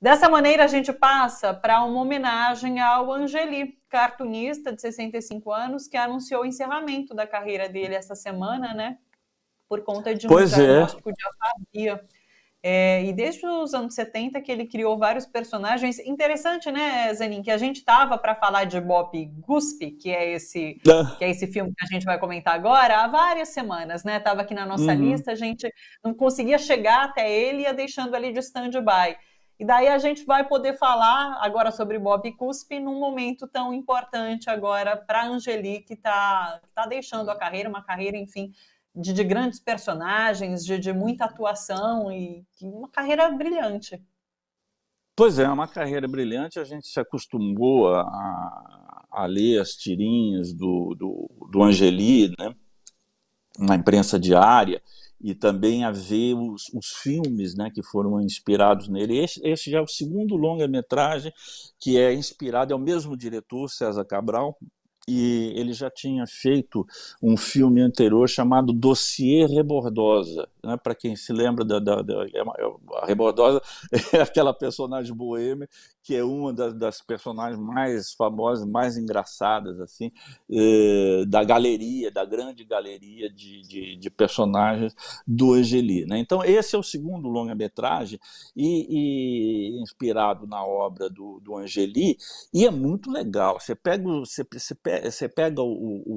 Dessa maneira, a gente passa para uma homenagem ao Angeli, cartunista de 65 anos, que anunciou o encerramento da carreira dele essa semana, né? Por conta de um pois é. diagnóstico é. de afasia. É, e desde os anos 70 que ele criou vários personagens. Interessante, né, Zanin, que a gente estava para falar de Bop Guspe, que é esse ah. que é esse filme que a gente vai comentar agora, há várias semanas, né? Tava aqui na nossa uhum. lista, a gente não conseguia chegar até ele, ia deixando ali de stand-by. E daí a gente vai poder falar agora sobre Bob Cuspe num momento tão importante agora para Angelique, que está tá deixando a carreira, uma carreira, enfim, de, de grandes personagens, de, de, muita atuação e uma carreira brilhante. Pois é, é, uma carreira brilhante. A gente se acostumou a, a ler as tirinhas do, do, do Angeli, né? na imprensa diária e também a ver os, os filmes né, que foram inspirados nele. Esse, esse já é o segundo longa-metragem que é inspirado, é o mesmo diretor, César Cabral, e ele já tinha feito um filme anterior chamado Dossier Rebordosa. Né? Para quem se lembra, da, da, da, é é a Rebordosa é aquela personagem boêmia que é uma das, das, personagens mais famosas, mais engraçadas assim, eh, da galeria, da grande galeria de, de, de, personagens do Angeli. Né? Então esse é o segundo longa-metragem e, e, inspirado na obra do, do Angeli e é muito legal. Você pega, você, você pega, o, o,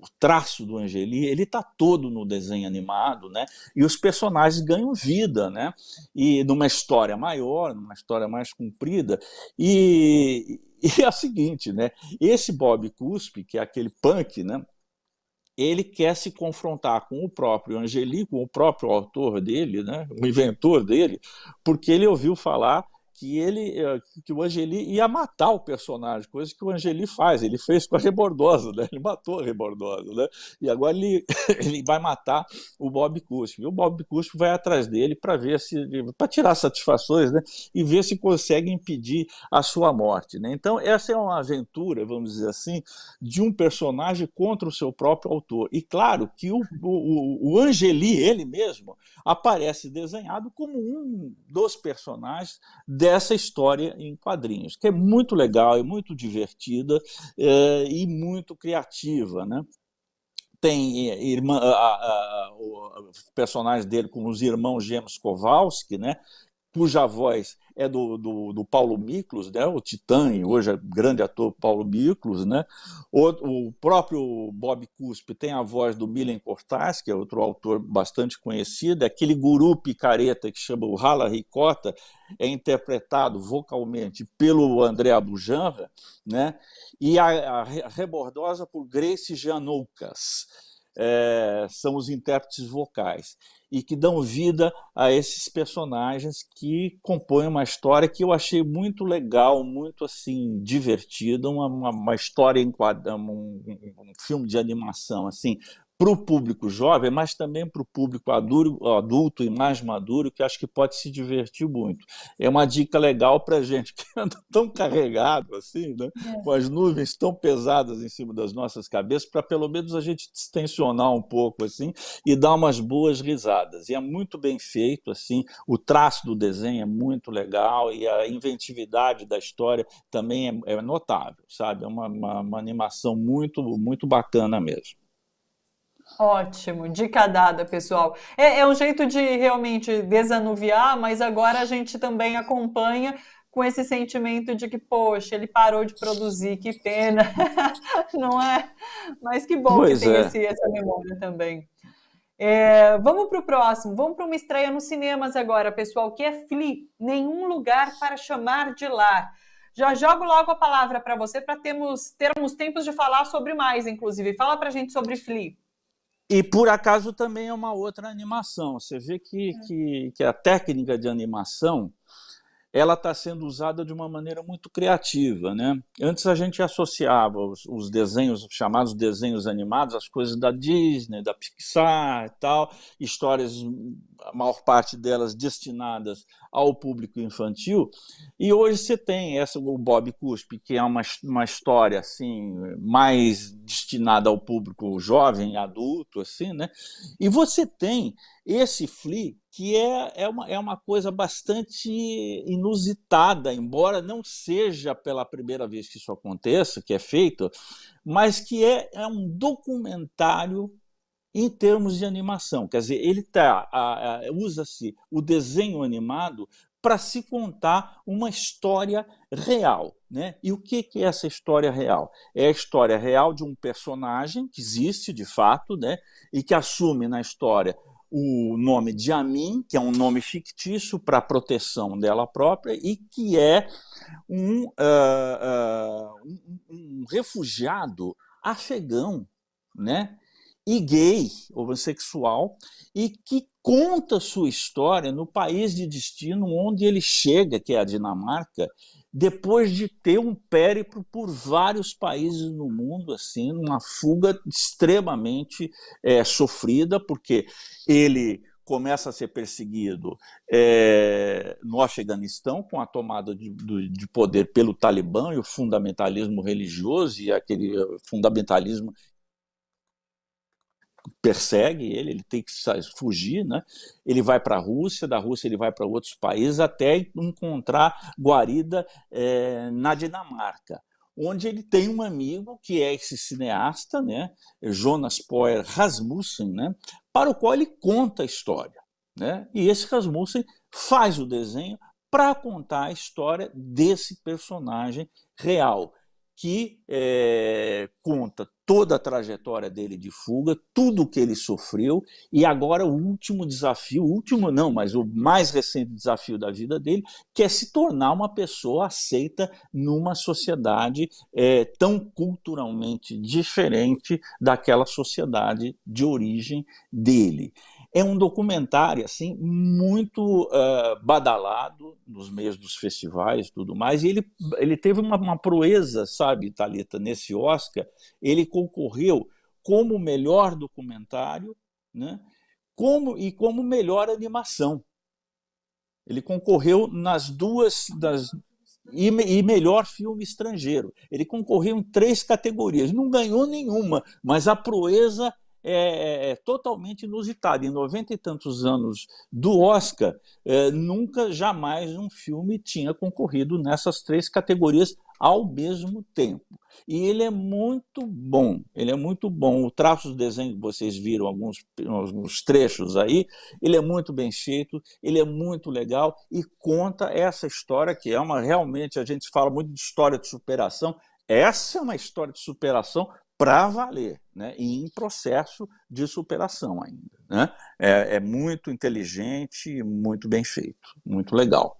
o, traço do Angeli, ele está todo no desenho animado, né? E os personagens ganham vida, né? E numa história maior, numa história mais comprida vida. E, e é o seguinte, né? Esse Bob Cuspe, que é aquele punk, né? Ele quer se confrontar com o próprio Angeli, com o próprio autor dele, né? o inventor dele, porque ele ouviu falar que ele eh, que o Angeli ia matar o personagem, coisa que o Angeli faz, ele fez com a Rebordosa, né? ele matou a Rebordosa, né? e agora ele, ele vai matar o Bob Cuspe. E o Bob Cuspe vai atrás dele para ver se para tirar satisfações né? e ver se consegue impedir a sua morte. Né? Então, essa é uma aventura, vamos dizer assim, de um personagem contra o seu próprio autor. E claro que o, o, o Angeli, ele mesmo, aparece desenhado como um dos personagens dessa história em quadrinhos, que é muito legal, e muito divertida é, e muito criativa. Né? tem é, irmã, a, a, a, o personagem dele como os irmãos gêmeos Kowalski, né, cuja voz é do, do, do, Paulo Miklos, né? o Titã, hoje é grande ator Paulo Miklos. Né? O, o próprio Bob Cuspe tem a voz do Milen Cortaz, que é outro autor bastante conhecido. É aquele guru picareta que chama o Hala Ricota é interpretado vocalmente pelo André Abujanra né? e a, a, a rebordosa por Grace Janoucas é, são os intérpretes vocais e que dão vida a esses personagens que compõem uma história que eu achei muito legal, muito assim divertida, uma, uma, uma história em um, um filme de animação assim para o público jovem, mas também para o público adulto, adulto e mais maduro, que acho que pode se divertir muito. É uma dica legal para gente tão carregado assim, né? É. com as nuvens tão pesadas em cima das nossas cabeças, para pelo menos a gente distensionar um pouco assim e dar umas boas risadas. E é muito bem feito assim, o traço do desenho é muito legal e a inventividade da história também é, é notável, sabe? É uma, uma, uma animação muito muito bacana mesmo. Ótimo, dica dada, pessoal. É, é, um jeito de realmente desanuviar, mas agora a gente também acompanha com esse sentimento de que, poxa, ele parou de produzir, que pena, não é? Mas que bom pois que tem é. esse, essa memória também. É, vamos para o próximo, vamos para uma estreia nos cinemas agora, pessoal, que é Flea, Nenhum Lugar para Chamar de Lar. Já jogo logo a palavra para você para termos, termos tempos de falar sobre mais, inclusive. Fala para a gente sobre Flea. E por acaso também é uma outra animação. Você vê que, hum. que, que a técnica de animação ela está sendo usada de uma maneira muito criativa. Né? Antes a gente associava os, os desenhos, chamados desenhos animados, às coisas da Disney, da Pixar e tal, histórias, hum, a maior parte delas destinadas ao público infantil. E hoje você tem essa, o Bob Cuspe, que é uma, uma história assim mais destinada ao público jovem, adulto, assim, né? E você tem esse Flea, que é, é, uma, é uma coisa bastante inusitada, embora não seja pela primeira vez que isso aconteça, que é feito, mas que é, é um documentário em termos de animação. Quer dizer, ele tá, usa-se o desenho animado para se contar uma história real. Né? E o que, é essa história real? É a história real de um personagem que existe de fato né? e que assume na história o nome de Amin, que é um nome fictício para a proteção dela própria e que é um, uh, uh, um, um refugiado afegão, né? e gay, homossexual, e que conta sua história no país de destino onde ele chega, que é a Dinamarca, depois de ter um périplo por vários países no mundo, assim, uma fuga extremamente é, sofrida, porque ele começa a ser perseguido é, no Afeganistão com a tomada de, de, poder pelo Talibã e o fundamentalismo religioso e aquele é, fundamentalismo persegue ele, ele tem que fugir, né? Ele vai para a Rússia, da Rússia ele vai para outros países até encontrar guarida é, na Dinamarca, onde ele tem um amigo que é esse cineasta, né? Jonas Poer Rasmussen, né? Para o qual ele conta a história, né? E esse Rasmussen faz o desenho para contar a história desse personagem real que é, com conta toda a trajetória dele de fuga, tudo o que ele sofreu, e agora o último desafio, o último não, mas o mais recente desafio da vida dele, que é se tornar uma pessoa aceita numa sociedade é, tão culturalmente diferente daquela sociedade de origem dele. É um documentário assim muito uh, badalado nos meios dos festivais, tudo mais. E ele, ele teve uma, uma proeza, sabe, Talita, nesse Oscar. Ele concorreu como melhor documentário, né? Como e como melhor animação. Ele concorreu nas duas das e, e, melhor filme estrangeiro. Ele concorreu em três categorias, não ganhou nenhuma, mas a proeza é, é, é, totalmente inusitado Em noventa e tantos anos do Oscar, é, nunca, jamais um filme tinha concorrido nessas três categorias ao mesmo tempo. E ele é muito bom, ele é muito bom. O traço do desenho que vocês viram, alguns, alguns trechos aí, ele é muito bem feito, ele é muito legal e conta essa história que é uma realmente, a gente fala muito de história de superação, essa é uma história de superação para valer, né? e em processo de superação ainda. Né? É, é muito inteligente, muito bem feito, muito legal.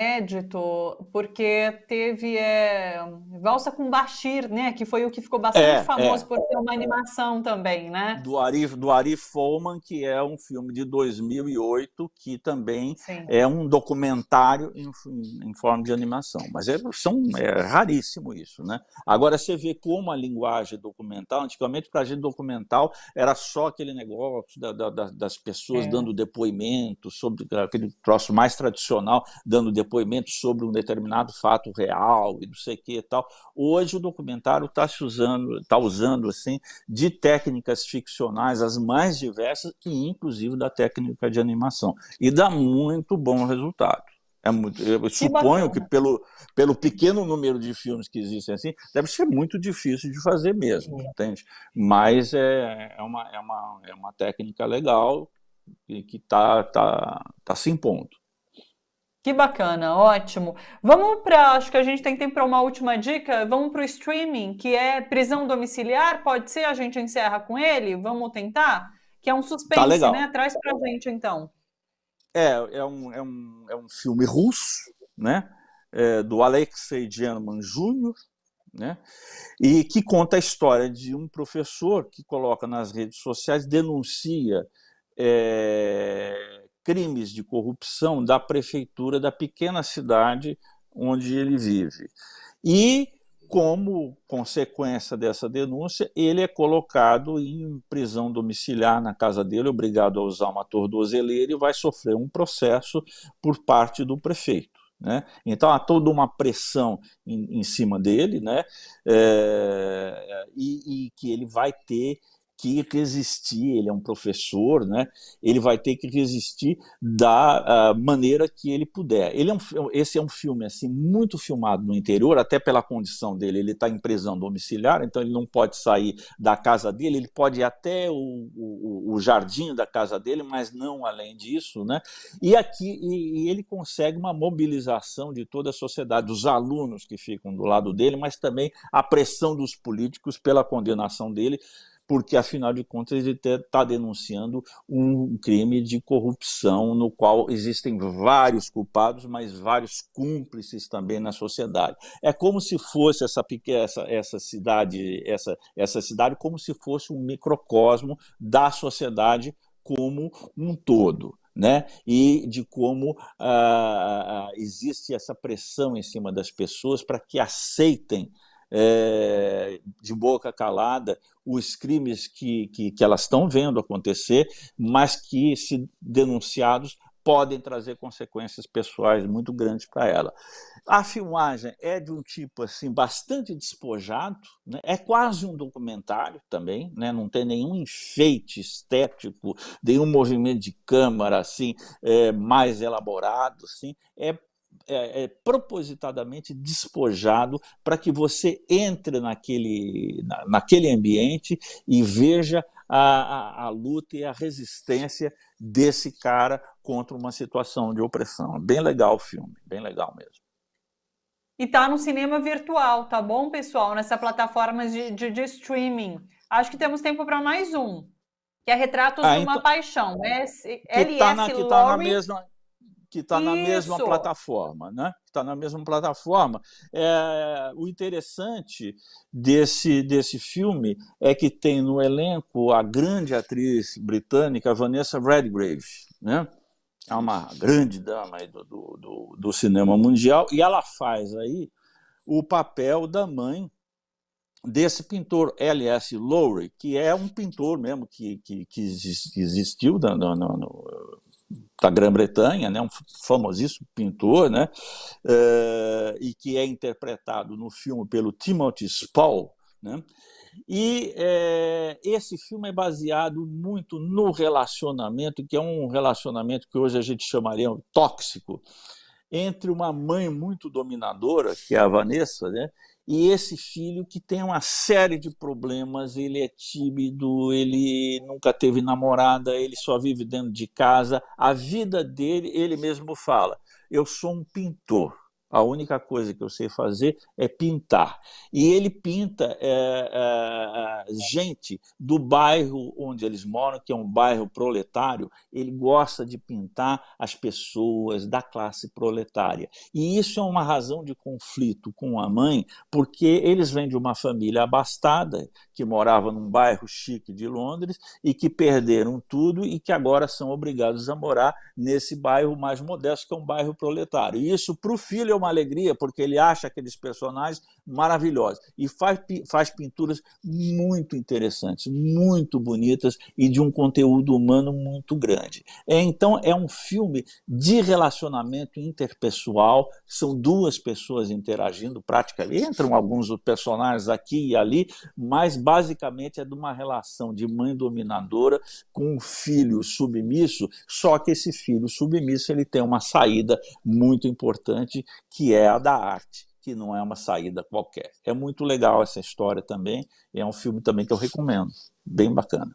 inédito, porque teve é, Valsa com Bashir, né? Que foi o que ficou bastante é, é. famoso é, por ser uma animação também, né? Do Ari, do Ari Folman, que é um filme de 2008, que também Sim. é um documentário em, em, forma de animação. Mas é, são, é raríssimo isso, né? Agora, você vê como a linguagem documental, antigamente para a gente documental era só aquele negócio da, da, das pessoas é. dando depoimento sobre aquele troço mais tradicional, dando depoimento depoimento sobre um determinado fato real e não sei o que e tal. Hoje o documentário está usando, está usando assim de técnicas ficcionais as mais diversas e inclusive da técnica de animação e dá muito bom resultado. É muito, eu que suponho bacana. que pelo, pelo pequeno número de filmes que existem assim, deve ser muito difícil de fazer mesmo, entende? Mas é, é, uma, é, uma, é uma técnica legal que está tá, tá se impondo. Que bacana, ótimo. Vamos para, acho que a gente tem tempo para uma última dica. Vamos para o streaming, que é prisão domiciliar. Pode ser? A gente encerra com ele? Vamos tentar? Que é um suspense, tá legal. né? Traz para gente então. É, é um, é um, é um filme russo, né? É, do Alexei German Jr., né? E que conta a história de um professor que coloca nas redes sociais, denuncia. É crimes de corrupção da prefeitura da pequena cidade onde ele vive. E, como consequência dessa denúncia, ele é colocado em prisão domiciliar na casa dele, obrigado a usar uma tornozeleira e vai sofrer um processo por parte do prefeito. Né? Então há toda uma pressão em, em cima dele, né? É, e, e que ele vai ter que resistir, ele é um professor, né? ele vai ter que resistir da uh, maneira que ele puder. Ele é um, esse é um filme assim muito filmado no interior, até pela condição dele, ele está em prisão domiciliar, então ele não pode sair da casa dele, ele pode ir até o, o, o jardim da casa dele, mas não além disso. Né? E aqui e, e ele consegue uma mobilização de toda a sociedade, dos alunos que ficam do lado dele, mas também a pressão dos políticos pela condenação dele porque afinal de contas ele está tá denunciando um crime de corrupção no qual existem vários culpados, mas vários cúmplices também na sociedade. É como se fosse essa essa, essa cidade essa essa cidade como se fosse um microcosmo da sociedade como um todo. Né? e de como ah, ah, existe essa pressão em cima das pessoas para que aceitem é, de boca calada os crimes que, que, que elas estão vendo acontecer, mas que, se denunciados, podem trazer consequências pessoais muito grandes para ela. A filmagem é de um tipo assim bastante despojado, né? é quase um documentário também, né? não tem nenhum enfeite estético, nenhum movimento de câmara assim é, mais elaborado, assim é é, é propositadamente despojado para que você entre naquele, na, naquele ambiente e veja a, a, a, luta e a resistência desse cara contra uma situação de opressão. Bem legal o filme, bem legal mesmo. E tá no cinema virtual, tá bom, pessoal? Nessa plataforma de, de, de streaming. Acho que temos tempo para mais um, que é Retratos ah, de uma então Paixão. É, né? LS tá na, que tá na mesma que está na mesma plataforma, né? Está na mesma plataforma. É, o interessante desse, desse filme é que tem no elenco a grande atriz britânica Vanessa Redgrave, né? É uma grande dama do, do, do, do cinema mundial e ela faz aí o papel da mãe desse pintor L.S. Lowry, que é um pintor mesmo que, que, que existiu né, no, no, da Grã-Bretanha, né, um famosíssimo pintor, né, uh, e que é interpretado no filme pelo Timothy Spall. Né, e é, esse filme é baseado muito no relacionamento, que é um relacionamento que hoje a gente chamaria tóxico, entre uma mãe muito dominadora, que é a Vanessa, né, e esse filho que tem uma série de problemas, ele é tímido, ele nunca teve namorada, ele só vive dentro de casa, a vida dele, ele mesmo fala, eu sou um pintor a única coisa que eu sei fazer é pintar. E ele pinta é, é, é, gente do bairro onde eles moram, que é um bairro proletário, ele gosta de pintar as pessoas da classe proletária. E isso é uma razão de conflito com a mãe, porque eles vêm de uma família abastada, que moravam num bairro chique de Londres e que perderam tudo e que agora são obrigados a morar nesse bairro mais modesto, que é um bairro proletário. E isso para o filho é uma alegria, porque ele acha aqueles personagens maravilhosos e faz, faz pinturas muito interessantes, muito bonitas e de um conteúdo humano muito grande. É, então, é um filme de relacionamento interpessoal, são duas pessoas interagindo praticamente, entram alguns personagens aqui e ali, mas basicamente é de uma relação de mãe dominadora com um filho submisso, só que esse filho submisso ele tem uma saída muito importante, que é a da arte que não é uma saída qualquer. É muito legal essa história também, é um filme também que eu recomendo, bem bacana.